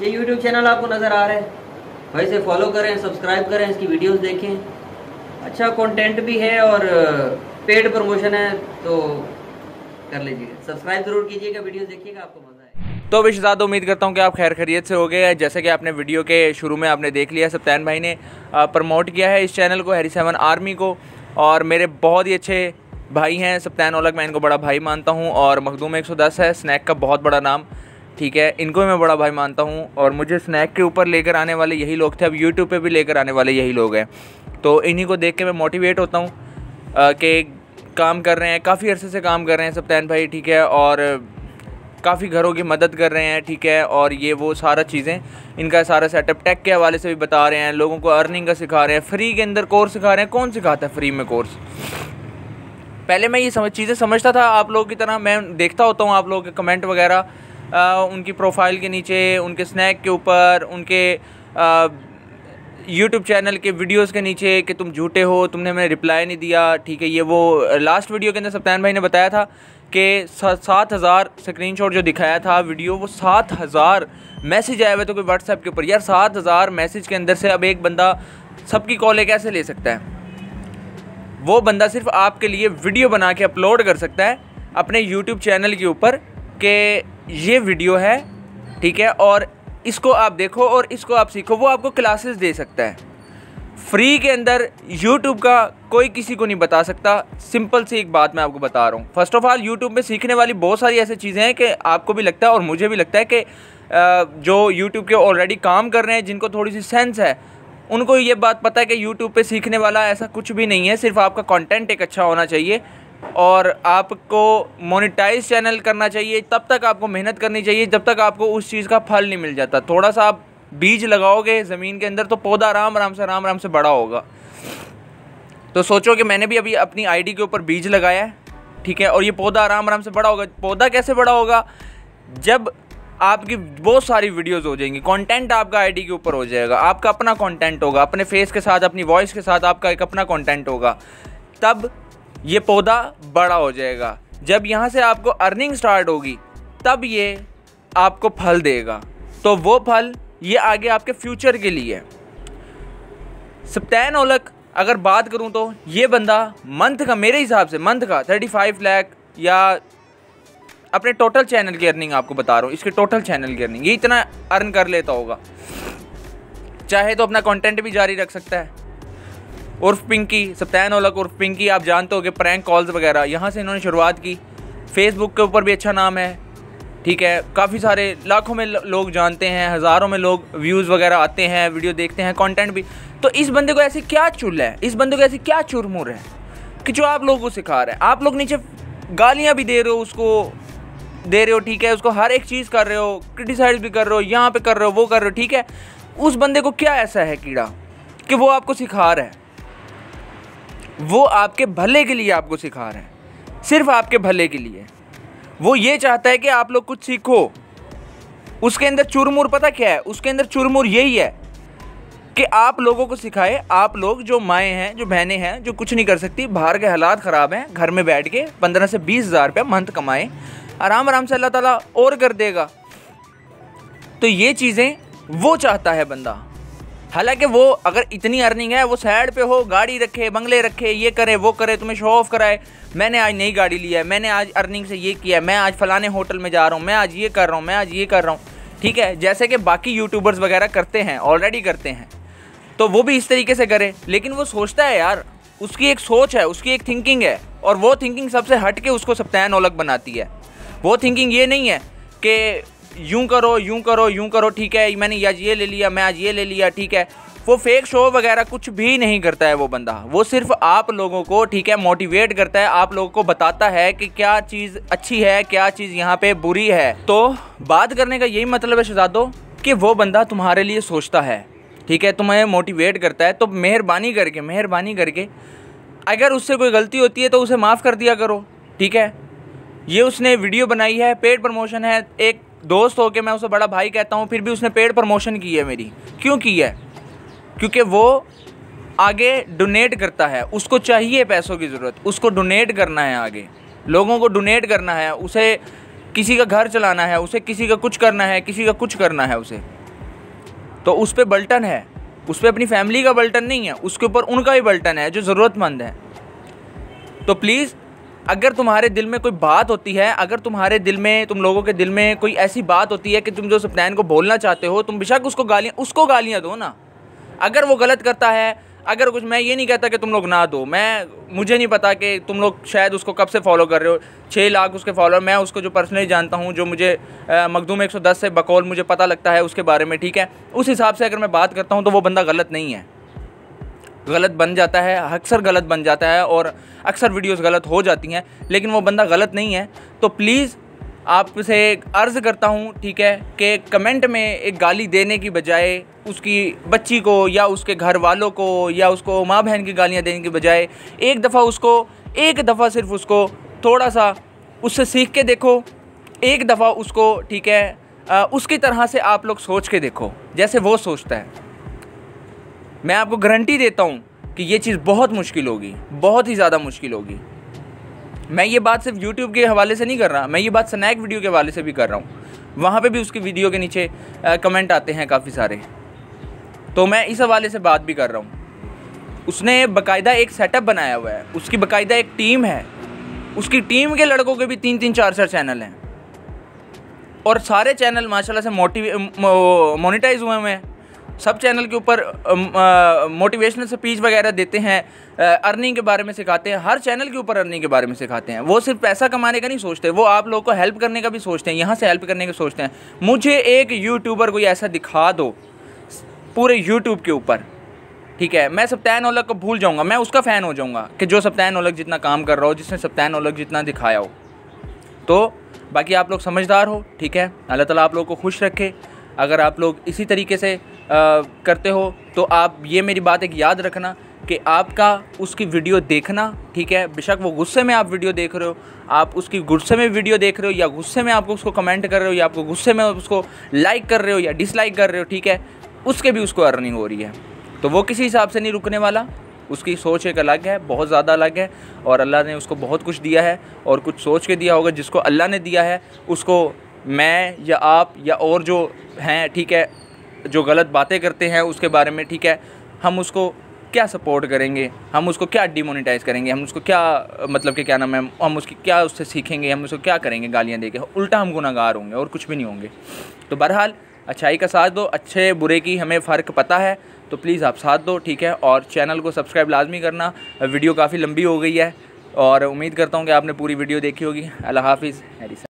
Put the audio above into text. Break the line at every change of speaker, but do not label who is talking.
ये YouTube channel आपको नज़र आ रहा है भाई से फॉलो करें सब्सक्राइब करें इसकी वीडियोस देखें अच्छा कंटेंट भी है और पेड प्रमोशन है तो कर लीजिएगा सब्सक्राइब ज़रूर कीजिएगा वीडियो देखिएगा आपको मज़ा आए तो विशजाद उम्मीद करता हूँ कि आप खैर खैरियत से हो गए जैसे कि आपने वीडियो के शुरू में आपने देख लिया सप्तान भाई ने प्रमोट किया है इस चैनल को हैरी सेवन आर्मी को और मेरे बहुत ही अच्छे भाई हैं सप्तान ओलक मैं इनको बड़ा भाई मानता हूँ और मखदूम 110 है स्नैक का बहुत बड़ा नाम ठीक है इनको मैं बड़ा भाई मानता हूँ और मुझे स्नैक के ऊपर लेकर आने वाले यही लोग थे अब यूट्यूब पर भी लेकर आने वाले यही लोग हैं तो इन्हीं को देख के मैं मोटिवेट होता हूँ कि काम कर रहे हैं काफ़ी अरसे से काम कर रहे हैं सप्तान भाई ठीक है और काफ़ी घरों की मदद कर रहे हैं ठीक है और ये वो सारा चीज़ें इनका सारा सेटअप टेक के हवाले से भी बता रहे हैं लोगों को अर्निंग का सिखा रहे हैं फ्री के अंदर कोर्स सिखा रहे हैं कौन सिखाता है फ्री में कोर्स पहले मैं ये समझ चीज़ें समझता था आप लोगों की तरह मैं देखता होता हूँ आप लोगों के कमेंट वगैरह उनकी प्रोफाइल के नीचे उनके स्नैक के ऊपर उनके यूट्यूब चैनल के वीडियोस के नीचे कि तुम झूठे हो तुमने हमें रिप्लाई नहीं दिया ठीक है ये वो लास्ट वीडियो के अंदर सप्तान भाई ने बताया था कि सात हज़ार स्क्रीन जो दिखाया था वीडियो वो सात हज़ार मैसेज आया हुआ तो कोई व्हाट्सएप के ऊपर यार सात हज़ार मैसेज के अंदर से अब एक बंदा सबकी कॉलें कैसे ले सकता है वो बंदा सिर्फ आपके लिए वीडियो बना के अपलोड कर सकता है अपने यूट्यूब चैनल के ऊपर के ये वीडियो है ठीक है और इसको आप देखो और इसको आप सीखो वो आपको क्लासेस दे सकता है फ्री के अंदर यूट्यूब का कोई किसी को नहीं बता सकता सिंपल सी एक बात मैं आपको बता रहा हूँ फर्स्ट ऑफ ऑल यूट्यूब में सीखने वाली बहुत सारी ऐसी चीज़ें हैं कि आपको भी लगता है और मुझे भी लगता है कि जो यूट्यूब के ऑलरेडी काम कर रहे हैं जिनको थोड़ी सी सेंस है उनको ये बात पता है कि यूट्यूब पर सीखने वाला ऐसा कुछ भी नहीं है सिर्फ आपका कॉन्टेंट एक अच्छा होना चाहिए और आपको मोनिटाइज चैनल करना चाहिए तब तक आपको मेहनत करनी चाहिए जब तक आपको उस चीज़ का फल नहीं मिल जाता थोड़ा सा आप बीज लगाओगे ज़मीन के अंदर तो पौधा आराम आराम से आराम आराम से बड़ा होगा तो सोचो कि मैंने भी अभी अपनी आईडी के ऊपर बीज लगाया है ठीक है और ये पौधा आराम आराम से बड़ा होगा पौधा कैसे बड़ा होगा जब आपकी बहुत सारी वीडियोस हो जाएंगी कंटेंट आपका आईडी के ऊपर हो जाएगा आपका अपना कंटेंट होगा अपने फेस के साथ अपनी वॉइस के साथ आपका एक अपना कॉन्टेंट होगा तब ये पौधा बड़ा हो जाएगा जब यहाँ से आपको अर्निंग स्टार्ट होगी तब ये आपको फल देगा तो वो फल ये आगे आपके फ्यूचर के लिए सप्तान ओलक अगर बात करूँ तो ये बंदा मंथ का मेरे हिसाब से मंथ का थर्टी फाइव लैख या अपने टोटल चैनल की अर्निंग आपको बता रहा हूँ इसके टोटल चैनल की अर्निंग ये इतना अर्न कर लेता होगा चाहे तो अपना कंटेंट भी जारी रख सकता है उर्फ पिंकी सत्यान ओलक उर्फ पिंकी आप जानते हो कि प्रैंक कॉल्स वगैरह यहाँ से इन्होंने शुरुआत की फेसबुक के ऊपर भी अच्छा नाम है ठीक है काफ़ी सारे लाखों में लोग जानते हैं हज़ारों में लोग व्यूज़ वगैरह आते हैं वीडियो देखते हैं कंटेंट भी तो इस बंदे को ऐसे क्या चुल है इस बंदे को ऐसे क्या चुरमुर है कि जो आप लोगों को सिखा रहे हैं आप लोग नीचे गालियाँ भी दे रहे हो उसको दे रहे हो ठीक है उसको हर एक चीज़ कर रहे हो क्रिटिसाइज भी कर रहे हो यहाँ पे कर रहे हो वो कर रहे हो ठीक है उस बंदे को क्या ऐसा है कीड़ा कि वो आपको सिखा रहा है वो आपके भले के लिए आपको सिखा रहे हैं सिर्फ आपके भले के लिए वो ये चाहता है कि आप लोग कुछ सीखो उसके अंदर चुरमुर पता क्या है उसके अंदर चुरमुर यही है कि आप लोगों को सिखाए आप लोग जो माएँ हैं जो बहनें हैं जो कुछ नहीं कर सकती बाहर के हालात ख़राब हैं घर में बैठ के पंद्रह से बीस हज़ार रुपये मंथ कमाएँ आराम आराम से अल्लाह ताला और कर देगा तो ये चीज़ें वो चाहता है बंदा हालांकि वो अगर इतनी अर्निंग है वो साइड पे हो गाड़ी रखे बंगले रखे ये करे वो करे तुम्हें शो ऑफ कराए मैंने आज नई गाड़ी लिया है मैंने आज अर्निंग से ये किया है मैं आज फलाने होटल में जा रहा हूँ मैं आज ये कर रहा हूँ मैं आज ये कर रहा हूँ ठीक है जैसे कि बाकी यूट्यूबर्स वगैरह करते हैं ऑलरेडी करते हैं तो वो भी इस तरीके से करे लेकिन वो सोचता है यार उसकी एक सोच है उसकी एक थिंकिंग है और वो थिंकिंग सबसे हट के उसको सप्तान ओलक बनाती है वो थिंकिंग ये नहीं है कि यूं करो यूं करो यूं करो ठीक है मैंने आज ये ले लिया मैं आज ये ले लिया ठीक है वो फेक शो वगैरह कुछ भी नहीं करता है वो बंदा वो सिर्फ आप लोगों को ठीक है मोटिवेट करता है आप लोगों को बताता है कि क्या चीज़ अच्छी है क्या चीज़ यहाँ पे बुरी है तो बात करने का यही मतलब है शहजादो कि वो बंदा तुम्हारे लिए सोचता है ठीक है तुम्हें मोटिवेट करता है तो मेहरबानी करके मेहरबानी करके अगर उससे कोई गलती होती है तो उसे माफ़ कर दिया करो ठीक है ये उसने वीडियो बनाई है पेड प्रमोशन है एक दोस्त हो के मैं उसे बड़ा भाई कहता हूँ फिर भी उसने पेड़ प्रमोशन की है मेरी क्यों की है क्योंकि वो आगे डोनेट करता है उसको चाहिए पैसों की ज़रूरत उसको डोनेट करना है आगे लोगों को डोनेट करना है उसे किसी का घर चलाना है उसे किसी का कुछ करना है किसी का कुछ करना है उसे तो उस पर बल्टन है उस पर अपनी फैमिली का बल्टन नहीं है उसके ऊपर उनका भी बल्टन है जो ज़रूरतमंद है तो प्लीज़ अगर तुम्हारे दिल में कोई बात होती है अगर तुम्हारे दिल में तुम लोगों के दिल में कोई ऐसी बात होती है कि तुम जो सप्तान को बोलना चाहते हो तुम बेशक उसको गालियाँ उसको गालियाँ दो ना अगर वो गलत करता है अगर कुछ मैं ये नहीं कहता कि तुम लोग ना दो मैं मुझे नहीं पता कि तुम लोग शायद उसको कब से फॉलो कर रहे हो छः लाख उसके फॉलोअर मैं उसको जो पर्सनली जानता हूँ जो मुझे मखदूम दस से बकौल मुझे पता लगता है उसके बारे में ठीक है उस हिसाब से अगर मैं बात करता हूँ तो वो बंदा गलत नहीं है गलत बन जाता है अक्सर गलत बन जाता है और अक्सर वीडियोस गलत हो जाती हैं लेकिन वो बंदा गलत नहीं है तो प्लीज़ आपसे अर्ज़ करता हूँ ठीक है कि कमेंट में एक गाली देने की बजाय उसकी बच्ची को या उसके घर वालों को या उसको माँ बहन की गालियाँ देने की बजाय एक दफ़ा उसको एक दफ़ा सिर्फ उसको थोड़ा सा उससे सीख के देखो एक दफ़ा उसको ठीक है आ, उसकी तरह से आप लोग सोच के देखो जैसे वो सोचता है मैं आपको गारंटी देता हूँ कि ये चीज़ बहुत मुश्किल होगी बहुत ही ज़्यादा मुश्किल होगी मैं ये बात सिर्फ यूट्यूब के हवाले से नहीं कर रहा मैं ये बात स्नैक वीडियो के हवाले से भी कर रहा हूँ वहाँ पे भी उसकी वीडियो के नीचे आ, कमेंट आते हैं काफ़ी सारे तो मैं इस हवाले से बात भी कर रहा हूँ उसने बाकायदा एक सेटअप बनाया हुआ है उसकी बाकायदा एक टीम है उसकी टीम के लड़कों के भी तीन तीन चार चार चैनल हैं और सारे चैनल माशाल्लाह से मोटिवे मोनिटाइज हुए हुए हैं सब चैनल के ऊपर मोटिवेशनल स्पीच वगैरह देते हैं अर्निंग के बारे में सिखाते हैं हर चैनल के ऊपर अर्निंग के बारे में सिखाते हैं वो सिर्फ पैसा कमाने का नहीं सोचते वो आप लोग को हेल्प करने का भी सोचते हैं यहाँ से हेल्प करने का सोचते हैं मुझे एक यूट्यूबर कोई ऐसा दिखा दो पूरे यूट्यूब के ऊपर ठीक है मैं सप्तान ओलग को भूल जाऊँगा मैं उसका फ़ैन हो जाऊँगा कि जो सप्तान ओलग जितना काम कर रहा हो जिसने सप्तान ओलग जितना दिखाया हो तो बाकी आप लोग समझदार हो ठीक है अल्लाह ताला आप लोग को खुश रखे अगर आप लोग इसी तरीके से करते हो तो आप ये मेरी बात एक याद रखना कि आपका उसकी वीडियो देखना ठीक है बेशक वो गुस्से में आप वीडियो देख रहे हो आप उसकी गुस्से में वीडियो देख रहे हो या गुस्से में आपको उसको कमेंट कर रहे हो या आपको गुस्से में उसको लाइक कर रहे हो या डिसलाइक कर रहे हो ठीक है उसके भी उसको अर्निंग हो रही है तो वो किसी हिसाब से नहीं रुकने वाला उसकी सोच एक अलग है बहुत ज़्यादा अलग है और अल्लाह ने उसको बहुत कुछ दिया है और कुछ सोच के दिया होगा जिसको अल्लाह ने दिया है उसको मैं या आप या और जो हैं ठीक है जो गलत बातें करते हैं उसके बारे में ठीक है हम उसको क्या सपोर्ट करेंगे हम उसको क्या डिमोनीटाइज़ करेंगे हम उसको क्या मतलब कि क्या नाम है हम उसकी क्या उससे सीखेंगे हम उसको क्या करेंगे गालियाँ दे के उल्टा हम गुनागार होंगे और कुछ भी नहीं होंगे तो बहरहाल अच्छाई का साथ दो अच्छे बुरे की हमें फ़र्क पता है तो प्लीज़ आप साथ दो ठीक है और चैनल को सब्सक्राइब लाजमी करना वीडियो काफ़ी लंबी हो गई है और उम्मीद करता हूँ कि आपने पूरी वीडियो देखी होगी अल्लाह हाफिज़ हरी